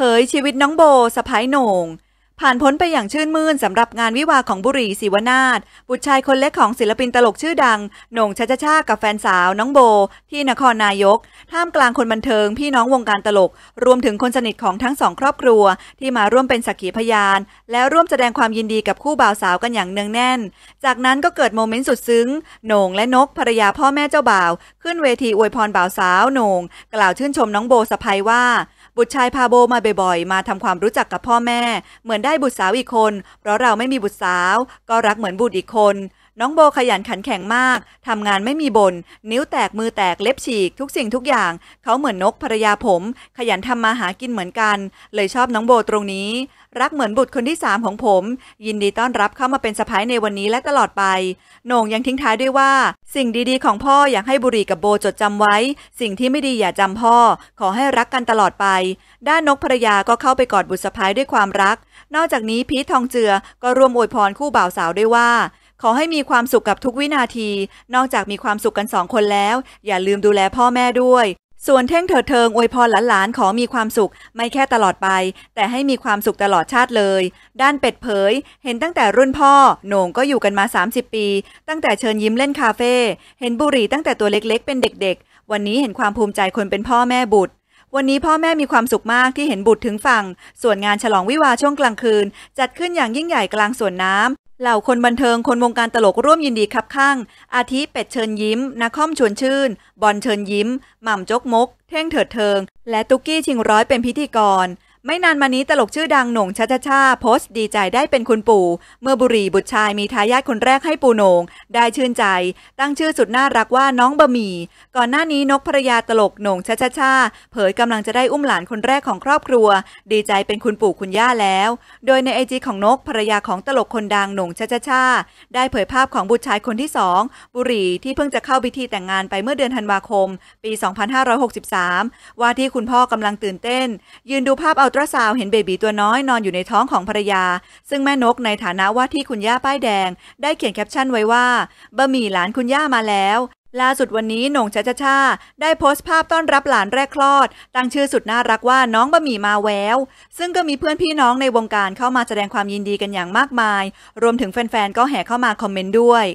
เผยชีวิตน้องโบสะพ้ายโหนงผ่านพ้นไปอย่างชื่นมื่นสำหรับงานวิวาของบุรีศิวนาถบุตรชายคนเล็กของศิลปินตลกชื่อดังโหนงชัชชากับแฟนสาวน้องโบ ที่นครนายกท่ามกลางคนบันเทิงพี่น้องวงการตลก รวมถึงคนสนิทของทั้งสองครอบครัว ที่มาร่วมเป็นสักขีพยาน แล้วร่วมแสดงความยินดีกับคู่บ่าวสาวกันอย่างเนืองแน่นจากนั้นก็เกิดโมเมนต์สุดซึ้งโหนงและนกภรรยาพ่อแม่เจ้าบ่าวขึ้นเวทีอวยพรบ่าวสาวโหนงกล่าวชื่นชมน้องโบสะพายว่าบุตรชายพาโบมาบ่อยๆ มาทำความรู้จักกับพ่อแม่ เหมือนได้บุตรสาวอีกคน เพราะเราไม่มีบุตรสาว ก็รักเหมือนบุตรอีกคนน้องโบขยันขันแข็งมาก ทำงานไม่มีบน่นนิ้วแตกมือแตกเล็บฉีก ทุกสิ่งทุกอย่างเขาเหมือนนกภรรยาผม ขยันทำมาหากินเหมือนกัน เลยชอบน้องโบตรงนี้ รักเหมือนบุตรคนที่สามของผม ยินดีต้อนรับเข้ามาเป็นสะพ้ายในวันนี้และตลอดไปโหน่งยังทิ้งท้ายด้วยว่า สิ่งดีๆ ของพ่ออยากให้บุรีกับโบจดจำไว้ สิ่งที่ไม่ดีอย่าจำพ่อ ขอให้รักกันตลอดไป ด้านนกภรรยาก็เข้าไปกอดบุตรสะพ้ายด้วยความรัก นอกจากนี้พีททองเจือก็ร่วมอวยพรคู่บ่าวสาวด้วยว่าขอให้มีความสุขกับทุกวินาที นอกจากมีความสุขกันสองคนแล้ว อย่าลืมดูแลพ่อแม่ด้วย ส่วนเท่งเถิดเทิงอวยพรหลานๆขอมีความสุขไม่แค่ตลอดไป แต่ให้มีความสุขตลอดชาติเลย ด้านเป็ดเผย เห็นตั้งแต่รุ่นพ่อโหน่งก็อยู่กันมา 30 ปี ตั้งแต่เชิญยิ้มเล่นคาเฟ่เห็นบุรีตั้งแต่ตัวเล็ก ๆ เป็นเด็ก ๆ วันนี้เห็นความภูมิใจคนเป็นพ่อแม่บุตร วันนี้พ่อแม่มีความสุขมากที่เห็นบุตรถึงฝั่ง ส่วนงานฉลองวิวาช่วงกลางคืน จัดขึ้นอย่างยิ่งใหญ่กลางสวนน้ำเหล่าคนบันเทิงคนวงการตลกร่วมยินดีครับข้าง อาทิเป็ดเชิญยิ้มนาคอมชวนชื่นบอลเชิญยิ้มหม่ำจกมกเท่งเถิดเทิง และตุกกี้ชิงร้อยเป็นพิธีกรไม่นานมานี้ตลกชื่อดังหน่งชัชชาโพสต์ดีใจได้เป็นคุณปู่ เมื่อบุรีบุตรชายมีทายาทคนแรกให้ปู่หนง ได้ชื่นใจตั้งชื่อสุดน่ารักว่าน้องบะหมี่ก่อนหน้านี้นกภรยาตลกหน่งชัชชาเผยกำลังจะได้อุ้มหลานคนแรกของครอบครัว ดีใจเป็นคุณปู่คุณย่าแล้ว โดยในไอจีของนกภรยาของตลกคนดังหน่งชัชชาได้เผยภาพของบุตรชายคนที่สองบุรีที่เพิ่งจะเข้าพิธีแต่งงานไปเมื่อเดือนธันวาคม ปี 2563 ว่าที่คุณพ่อกำลังตื่นเต้น ยืนดูภาพเอาราซาวเห็นเบบีตัวน้อยนอนอยู่ในท้องของภรรยา ซึ่งแม่นกในฐานะว่าที่คุณย่าป้ายแดง ได้เขียนแคปชั่นไว้ว่าบะหมี่หลานคุณย่ามาแล้ว ล่าสุดวันนี้หนงชาชาชาได้โพสต์ภาพต้อนรับหลานแรกคลอด ตั้งชื่อสุดน่ารักว่าน้องบะหมี่มาแววซึ่งก็มีเพื่อนพี่น้องในวงการเข้ามาแสดงความยินดีกันอย่างมากมาย รวมถึงแฟนๆก็แห่เข้ามาคอมเมนต์ด้วย